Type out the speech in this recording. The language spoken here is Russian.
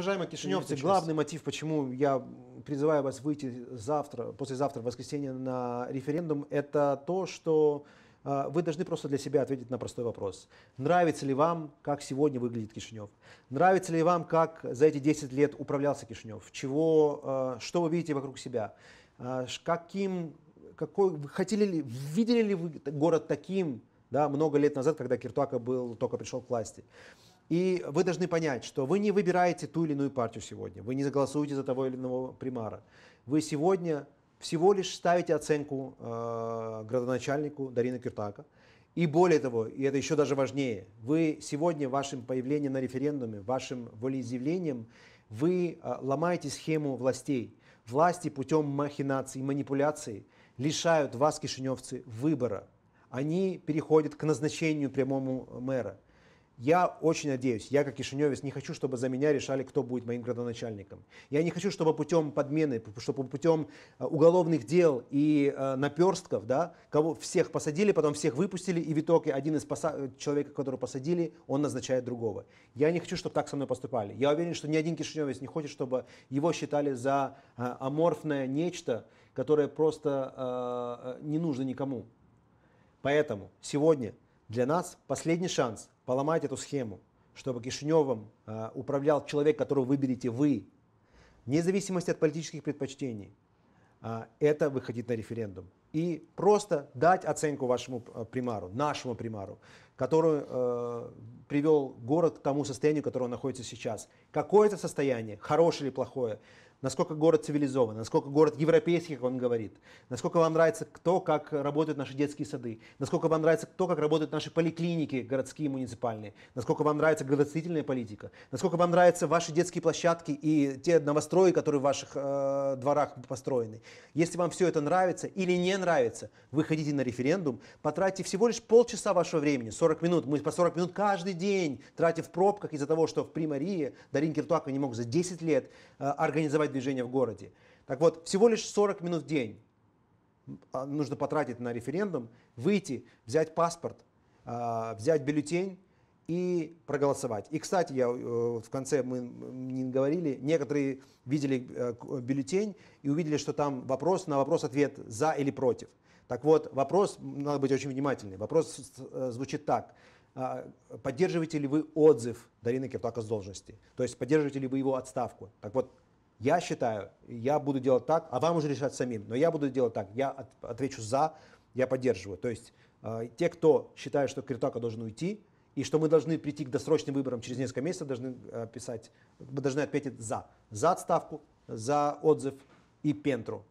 уважаемые кишиневцы, главный мотив, почему я призываю вас выйти завтра, послезавтра, в воскресенье на референдум, это то, что а, вы должны просто для себя ответить на простой вопрос. Нравится ли вам, как сегодня выглядит Кишинев? Нравится ли вам, как за эти 10 лет управлялся Кишинев? Чего, а, что вы видите вокруг себя? А, каким, какой, хотели ли, видели ли вы город таким да, много лет назад, когда Киртуака был, только пришел к власти? И вы должны понять, что вы не выбираете ту или иную партию сегодня, вы не заголосуете за того или иного примара. Вы сегодня всего лишь ставите оценку э, градоначальнику Дарина Киртака. И более того, и это еще даже важнее, вы сегодня вашим появлением на референдуме, вашим волеизъявлением, вы э, ломаете схему властей. Власти путем махинаций, манипуляций лишают вас, кишиневцы, выбора. Они переходят к назначению прямому мэра – я очень надеюсь, я как кишиневец не хочу, чтобы за меня решали, кто будет моим градоначальником. Я не хочу, чтобы путем подмены, чтобы путем э, уголовных дел и э, наперстков, да, кого всех посадили, потом всех выпустили, и в итоге один из поса- э, человека, которого посадили, он назначает другого. Я не хочу, чтобы так со мной поступали. Я уверен, что ни один кишиневец не хочет, чтобы его считали за э, аморфное нечто, которое просто э, э не нужно никому. Поэтому сегодня для нас последний шанс – поломать эту схему, чтобы Кишневым э, управлял человек, которого выберете вы, вне зависимости от политических предпочтений, э, это выходить на референдум. И просто дать оценку вашему э, примару, нашему примару, который э, привел город к тому состоянию, которое он находится сейчас. Какое это состояние, хорошее или плохое, насколько город цивилизован, насколько город европейский, как он говорит, насколько вам нравится кто как работают наши детские сады, насколько вам нравится кто как работают наши поликлиники городские и муниципальные, насколько вам нравится градостроительная политика, насколько вам нравятся ваши детские площадки и те новострои, которые в ваших э, дворах построены. Если вам все это нравится или не нравится, выходите на референдум, потратьте всего лишь полчаса вашего времени, 40 минут. Мы по 40 минут каждый день тратим в пробках из-за того, что в Примарии Дарин Киртуака не мог за 10 лет э, организовать организовать движение в городе. Так вот, всего лишь 40 минут в день а, нужно потратить на референдум, выйти, взять паспорт, а, взять бюллетень и проголосовать. И, кстати, я э, в конце мы не говорили, некоторые видели э, э, бюллетень и увидели, что там вопрос на вопрос ответ за или против. Так вот, вопрос, надо быть очень внимательным, вопрос звучит так. А, поддерживаете ли вы отзыв Дарины Киртака с должности? То есть поддерживаете ли вы его отставку? Так вот, я считаю, я буду делать так, а вам уже решать самим, но я буду делать так, я от, отвечу за, я поддерживаю. То есть э, те, кто считает, что Киртака должен уйти, и что мы должны прийти к досрочным выборам через несколько месяцев, должны э, писать, мы должны ответить за. За отставку, за отзыв и Пентру.